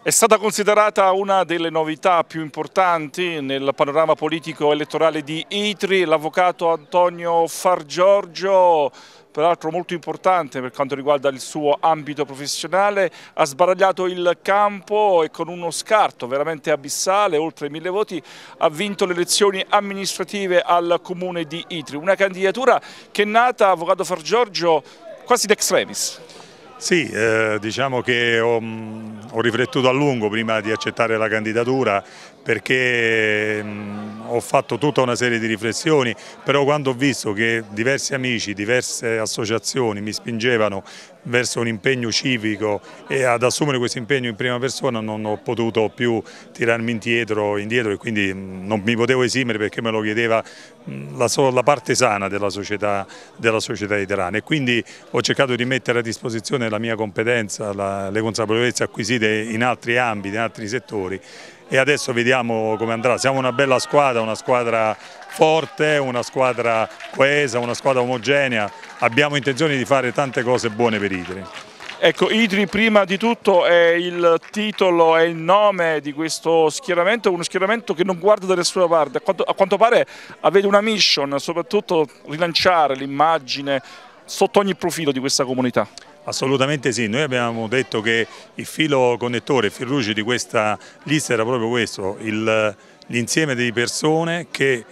È stata considerata una delle novità più importanti nel panorama politico elettorale di Itri, l'avvocato Antonio Fargiorgio, peraltro molto importante per quanto riguarda il suo ambito professionale, ha sbaragliato il campo e con uno scarto veramente abissale, oltre mille voti, ha vinto le elezioni amministrative al comune di Itri, una candidatura che è nata, avvocato Fargiorgio, quasi d'extremis. Sì, eh, diciamo che ho, mm, ho, riflettuto a lungo prima di accettare la candidatura perché mh, mm, ho fatto tutta una serie di riflessioni, però quando ho visto che diversi amici, diverse associazioni mi spingevano verso un impegno civico e ad assumere questo impegno in prima persona non ho potuto più tirarmi indietro, indietro e quindi non mi potevo esimere perché me lo chiedeva la, so, la parte sana della società, della società, italiana e quindi ho cercato di mettere a disposizione la mia competenza, la, le consapevolezze acquisite in altri ambiti, in altri settori e adesso vediamo come andrà. Siamo una bella squadra, una squadra forte, una squadra coesa, una squadra omogenea, abbiamo intenzione di fare tante cose buone per Idri. Ecco, Idri prima di tutto è il titolo, è il nome di questo schieramento, uno schieramento che non guarda da nessuna parte, a quanto, a quanto pare avete una mission, soprattutto rilanciare l'immagine sotto ogni profilo di questa comunità. Assolutamente sì, noi abbiamo detto che il filo connettore, il filo luce di questa lista era proprio questo, l'insieme di persone che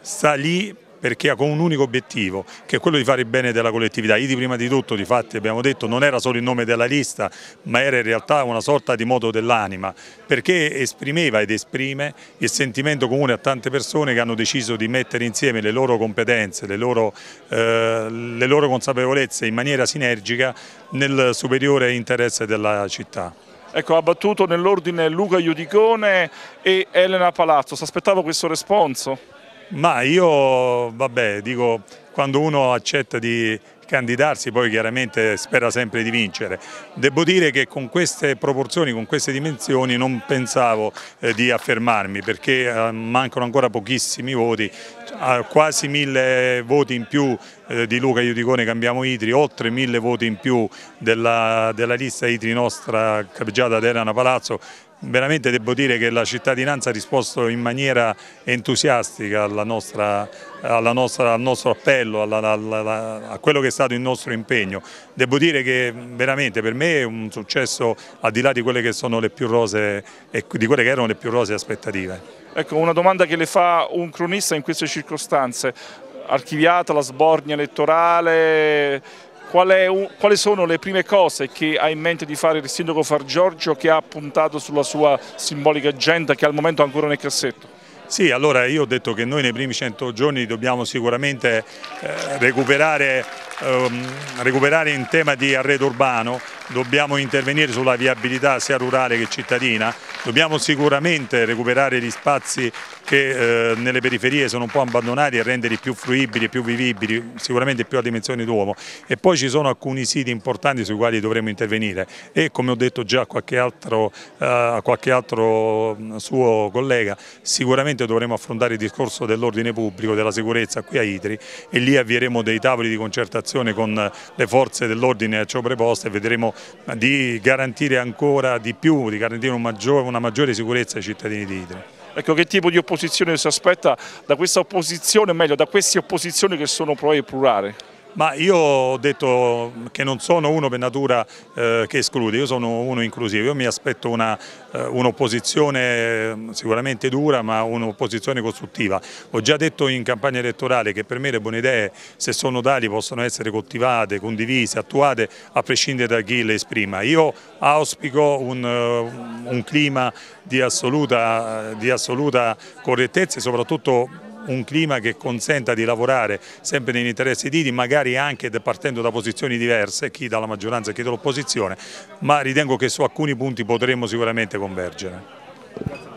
sta lì perché ha con un unico obiettivo che è quello di fare il bene della collettività. IDI prima di tutto di fatti abbiamo detto non era solo il nome della lista ma era in realtà una sorta di moto dell'anima perché esprimeva ed esprime il sentimento comune a tante persone che hanno deciso di mettere insieme le loro competenze, le loro, eh, le loro consapevolezze in maniera sinergica nel superiore interesse della città. Ecco, ha battuto nell'ordine Luca Iudicone e Elena Palazzo. Si aspettava questo responso? Ma io, vabbè, dico, quando uno accetta di candidarsi poi chiaramente spera sempre di vincere. Devo dire che con queste proporzioni, con queste dimensioni non pensavo eh, di affermarmi perché eh, mancano ancora pochissimi voti, quasi mille voti in più eh, di Luca Iuticone Cambiamo Itri, oltre mille voti in più della, della lista Itri nostra capeggiata ad Elena Palazzo Veramente devo dire che la cittadinanza ha risposto in maniera entusiastica alla nostra, alla nostra, al nostro appello, alla, alla, a quello che è stato il nostro impegno. Devo dire che veramente per me è un successo al di là di quelle che, rose, di quelle che erano le più rose aspettative. Ecco, una domanda che le fa un cronista in queste circostanze, archiviata la sbornia elettorale, quali sono le prime cose che ha in mente di fare il sindaco Far Giorgio che ha puntato sulla sua simbolica agenda che al momento è ancora nel cassetto? Sì, allora io ho detto che noi nei primi 100 giorni dobbiamo sicuramente eh, recuperare, ehm, recuperare, in tema di arredo urbano, dobbiamo intervenire sulla viabilità sia rurale che cittadina, Dobbiamo sicuramente recuperare gli spazi che eh, nelle periferie sono un po' abbandonati e renderli più fruibili, più vivibili, sicuramente più a dimensione d'uomo. E poi ci sono alcuni siti importanti sui quali dovremo intervenire e come ho detto già a qualche altro, eh, qualche altro mm, suo collega, sicuramente dovremo affrontare il discorso dell'ordine pubblico, della sicurezza qui a Itri e lì avvieremo dei tavoli di concertazione con eh, le forze dell'ordine a ciò preposte e vedremo di garantire ancora di più, di garantire un maggiore una maggiore sicurezza ai cittadini di Idri. Ecco, che tipo di opposizione si aspetta da questa opposizione, meglio da queste opposizioni che sono poi plurali? Ma io ho detto che non sono uno per natura eh, che esclude, io sono uno inclusivo, io mi aspetto eh, un'opposizione un mm, sicuramente dura ma un'opposizione costruttiva. Ho già detto in campagna elettorale che per me le buone idee se sono tali possono essere coltivate, condivise, attuate a prescindere da chi le esprima. Io auspico un, eh, un clima di assoluta, di assoluta correttezza e soprattutto un clima che consenta di lavorare sempre negli interessi di Didi, magari anche partendo da posizioni diverse, chi dalla maggioranza e chi dall'opposizione, ma ritengo che su alcuni punti potremmo sicuramente convergere.